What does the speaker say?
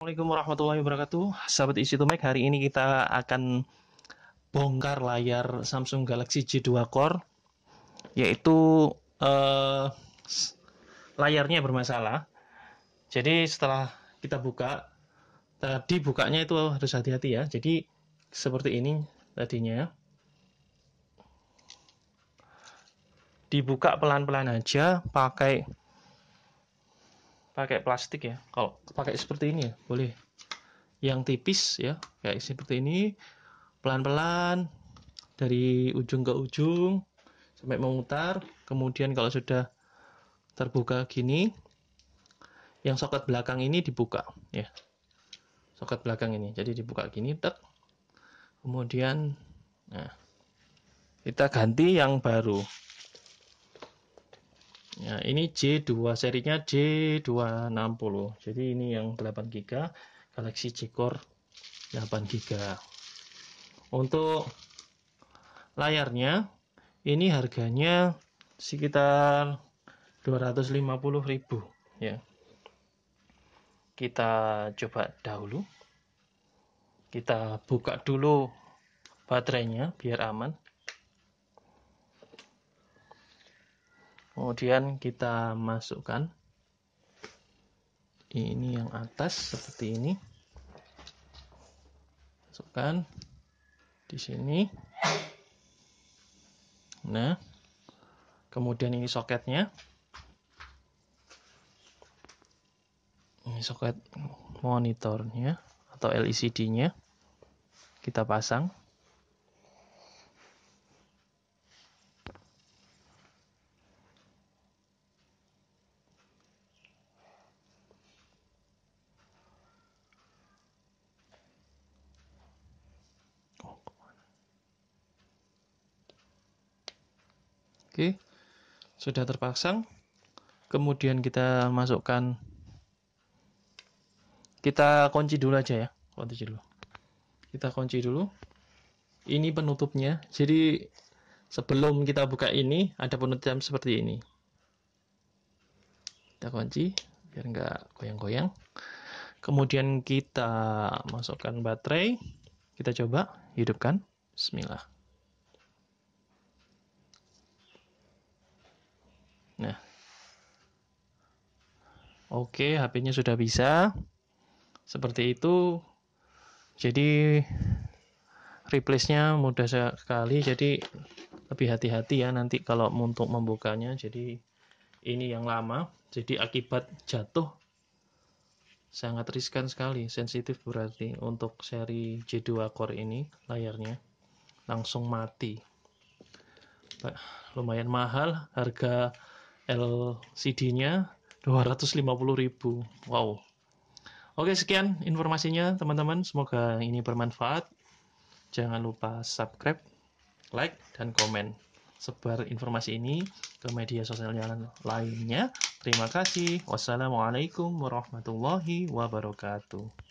Assalamualaikum warahmatullahi wabarakatuh. Sahabat Isi make hari ini kita akan bongkar layar Samsung Galaxy J2 Core yaitu eh, layarnya bermasalah. Jadi setelah kita buka tadi eh, bukanya itu harus hati-hati ya. Jadi seperti ini tadinya. Dibuka pelan-pelan aja pakai pakai plastik ya kalau pakai seperti ini ya boleh yang tipis ya kayak seperti ini pelan-pelan dari ujung ke ujung sampai memutar kemudian kalau sudah terbuka gini yang soket belakang ini dibuka ya soket belakang ini jadi dibuka gini tek kemudian nah kita ganti yang baru Ya, ini J2, serinya J260. Jadi ini yang 8 GB, Galaxy J Core 8 GB. Untuk layarnya ini harganya sekitar 250.000 ya. Kita coba dahulu. Kita buka dulu baterainya biar aman. kemudian kita masukkan ini yang atas seperti ini masukkan di sini nah kemudian ini soketnya ini soket monitornya atau LCD e nya kita pasang Oke. Sudah terpasang. Kemudian kita masukkan kita kunci dulu aja ya. Kunci dulu. Kita kunci dulu. Ini penutupnya. Jadi sebelum kita buka ini ada penutup seperti ini. Kita kunci biar nggak goyang-goyang. Kemudian kita masukkan baterai. Kita coba hidupkan. Bismillah. Oke, HP-nya sudah bisa. Seperti itu. Jadi replace-nya mudah sekali. Jadi lebih hati-hati ya nanti kalau untuk membukanya. Jadi ini yang lama. Jadi akibat jatuh sangat riskan sekali, sensitif berarti untuk seri J2 Core ini layarnya langsung mati. Lumayan mahal harga LCD-nya 250 ribu. Wow. Oke, sekian informasinya teman-teman. Semoga ini bermanfaat. Jangan lupa subscribe, like, dan komen. Sebar informasi ini ke media sosial yang lainnya. Terima kasih. Wassalamualaikum warahmatullahi wabarakatuh.